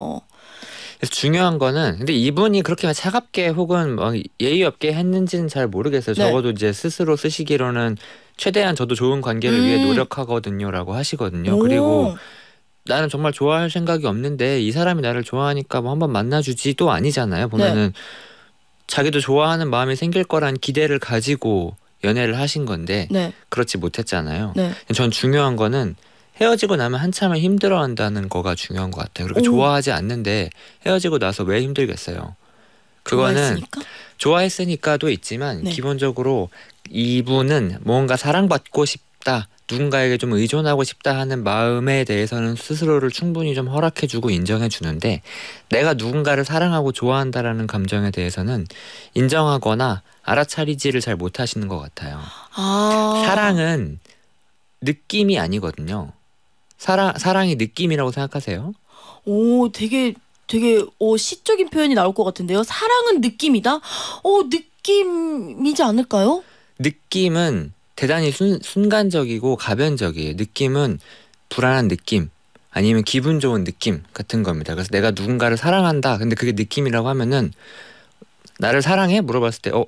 어. 그래서 중요한 거는 근데 이분이 그렇게 차갑게 혹은 뭐 예의 없게 했는지는 잘 모르겠어요. 네. 적어도 이제 스스로 쓰시기로는 최대한 저도 좋은 관계를 음. 위해 노력하거든요라고 하시거든요. 오. 그리고 나는 정말 좋아할 생각이 없는데 이 사람이 나를 좋아하니까 뭐 한번 만나주지도 아니잖아요. 네. 보면은 네. 자기도 좋아하는 마음이 생길 거란 기대를 가지고 연애를 하신 건데 네. 그렇지 못했잖아요. 네. 전 중요한 거는 헤어지고 나면 한참을 힘들어한다는 거가 중요한 것 같아요. 그렇게 오. 좋아하지 않는데 헤어지고 나서 왜 힘들겠어요? 그거는 좋아했으니까? 좋아했으니까도 있지만 네. 기본적으로 이분은 뭔가 사랑받고 싶다. 누군가에게 좀 의존하고 싶다 하는 마음에 대해서는 스스로를 충분히 좀 허락해주고 인정해주는데 내가 누군가를 사랑하고 좋아한다라는 감정에 대해서는 인정하거나 알아차리지를 잘 못하시는 것 같아요. 아... 사랑은 느낌이 아니거든요. 사랑 사랑의 느낌이라고 생각하세요? 오, 되게 되게 어, 시적인 표현이 나올 것 같은데요. 사랑은 느낌이다. 어, 느낌이지 않을까요? 느낌은 대단히 순, 순간적이고 가변적이에요. 느낌은 불안한 느낌 아니면 기분 좋은 느낌 같은 겁니다. 그래서 내가 누군가를 사랑한다. 근데 그게 느낌이라고 하면은 나를 사랑해 물어봤을 때어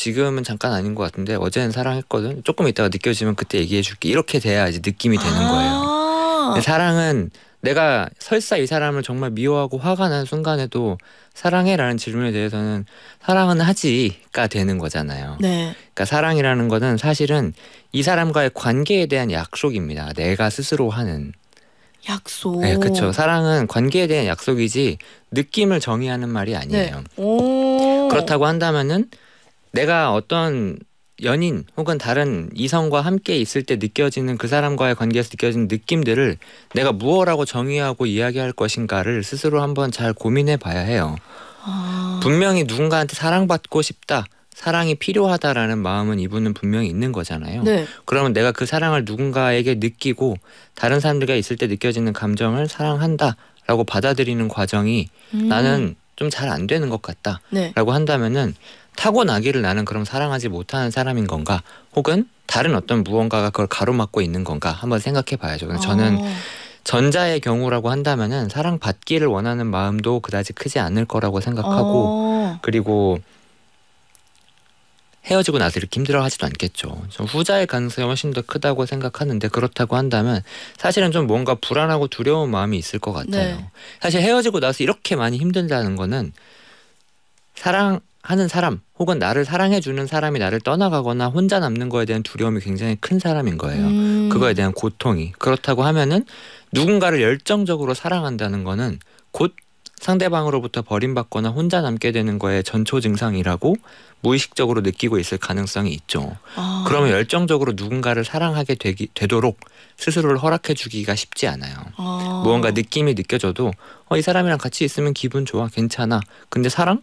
지금은 잠깐 아닌 것 같은데 어제는 사랑했거든. 조금 이따가 느껴지면 그때 얘기해 줄게. 이렇게 돼야 이제 느낌이 되는 거예요. 아. 근 사랑은 내가 설사 이 사람을 정말 미워하고 화가 난 순간에도 사랑해라는 질문에 대해서는 사랑은 하지가 되는 거잖아요. 네. 그러니까 사랑이라는 거는 사실은 이 사람과의 관계에 대한 약속입니다. 내가 스스로 하는 약속. 네, 그렇죠. 사랑은 관계에 대한 약속이지 느낌을 정의하는 말이 아니에요. 네. 그렇다고 한다면은 내가 어떤 연인 혹은 다른 이성과 함께 있을 때 느껴지는 그 사람과의 관계에서 느껴지는 느낌들을 내가 무엇라고 정의하고 이야기할 것인가를 스스로 한번 잘 고민해 봐야 해요. 아... 분명히 누군가한테 사랑받고 싶다. 사랑이 필요하다라는 마음은 이분은 분명히 있는 거잖아요. 네. 그러면 내가 그 사랑을 누군가에게 느끼고 다른 사람들과 있을 때 느껴지는 감정을 사랑한다라고 받아들이는 과정이 음. 나는 좀 잘 안 되는 것 같다라고 네. 한다면은 타고나기를 나는 그럼 사랑하지 못하는 사람인 건가? 혹은 다른 어떤 무언가가 그걸 가로막고 있는 건가? 한번 생각해 봐야죠. 그래 저는 어. 전자의 경우라고 한다면은 사랑받기를 원하는 마음도 그다지 크지 않을 거라고 생각하고 어. 그리고 헤어지고 나서 이렇게 힘들어하지도 않겠죠. 전 후자의 가능성이 훨씬 더 크다고 생각하는데 그렇다고 한다면 사실은 좀 뭔가 불안하고 두려운 마음이 있을 것 같아요. 네. 사실 헤어지고 나서 이렇게 많이 힘든다는 거는 사랑 하는 사람 혹은 나를 사랑해 주는 사람이 나를 떠나가거나 혼자 남는 거에 대한 두려움이 굉장히 큰 사람인 거예요. 음. 그거에 대한 고통이 그렇다고 하면은 누군가를 열정적으로 사랑한다는 거는 곧 상대방으로부터 버림받거나 혼자 남게 되는 거에 전초 증상이라고 무의식적으로 느끼고 있을 가능성이 있죠. 아. 그러면 열정적으로 누군가를 사랑하게 되기, 되도록 스스로를 허락해 주기가 쉽지 않아요. 아. 무언가 느낌이 느껴져도 어, 이 사람이랑 같이 있으면 기분 좋아, 괜찮아. 근데 사랑?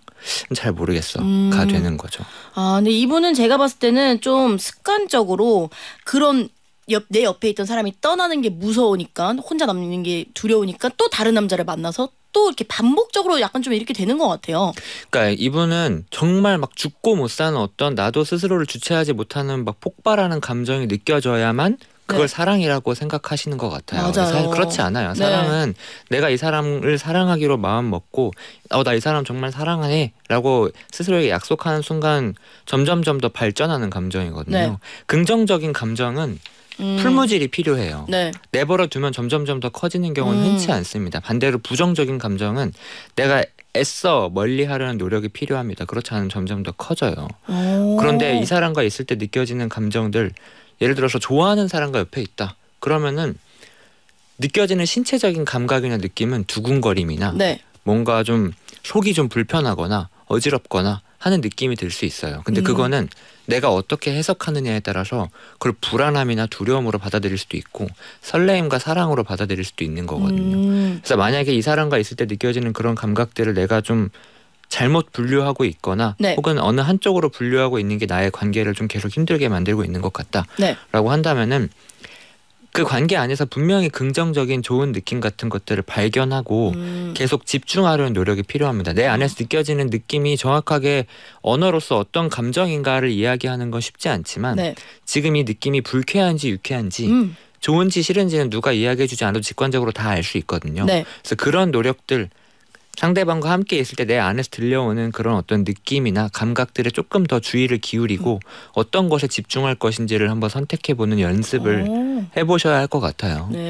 잘 모르겠어. 음. 가 되는 거죠. 아, 근데 이분은 제가 봤을 때는 좀 습관적으로 그런 옆, 내 옆에 있던 사람이 떠나는 게 무서우니까 혼자 남는 게 두려우니까 또 다른 남자를 만나서 또 이렇게 반복적으로 약간 좀 이렇게 되는 것 같아요. 그러니까 이분은 정말 막 죽고 못 사는 어떤 나도 스스로를 주체하지 못하는 막 폭발하는 감정이 느껴져야만 그걸 네. 사랑이라고 생각하시는 것 같아요. 사, 그렇지 않아요. 네. 사랑은 내가 이 사람을 사랑하기로 마음 먹고 어 나 이 사람 정말 사랑하네라고 스스로에게 약속하는 순간 점점점 더 발전하는 감정이거든요. 네. 긍정적인 감정은 음. 풀무질이 필요해요. 네. 내버려 두면 점점점 더 커지는 경우는 음. 흔치 않습니다. 반대로 부정적인 감정은 내가 애써 멀리하려는 노력이 필요합니다. 그렇지 않으면 점점 더 커져요. 오. 그런데 이 사람과 있을 때 느껴지는 감정들 예를 들어서 좋아하는 사람과 옆에 있다. 그러면은 느껴지는 신체적인 감각이나 느낌은 두근거림이나 네. 뭔가 좀 속이 좀 불편하거나 어지럽거나 하는 느낌이 들 수 있어요. 근데 음. 그거는 내가 어떻게 해석하느냐에 따라서 그걸 불안함이나 두려움으로 받아들일 수도 있고 설레임과 사랑으로 받아들일 수도 있는 거거든요. 음. 그래서 만약에 이 사람과 있을 때 느껴지는 그런 감각들을 내가 좀 잘못 분류하고 있거나 네. 혹은 어느 한쪽으로 분류하고 있는 게 나의 관계를 좀 계속 힘들게 만들고 있는 것 같다라고 네. 한다면은 그 관계 안에서 분명히 긍정적인 좋은 느낌 같은 것들을 발견하고 음. 계속 집중하려는 노력이 필요합니다. 내 안에서 음. 느껴지는 느낌이 정확하게 언어로서 어떤 감정인가를 이야기하는 건 쉽지 않지만 네. 지금 이 느낌이 불쾌한지 유쾌한지 음. 좋은지 싫은지는 누가 이야기해주지 않아도 직관적으로 다 알 수 있거든요. 네. 그래서 그런 노력들 상대방과 함께 있을 때 내 안에서 들려오는 그런 어떤 느낌이나 감각들에 조금 더 주의를 기울이고 음. 어떤 것에 집중할 것인지를 한번 선택해 보는 연습을 오. 해보셔야 할 것 같아요. 네.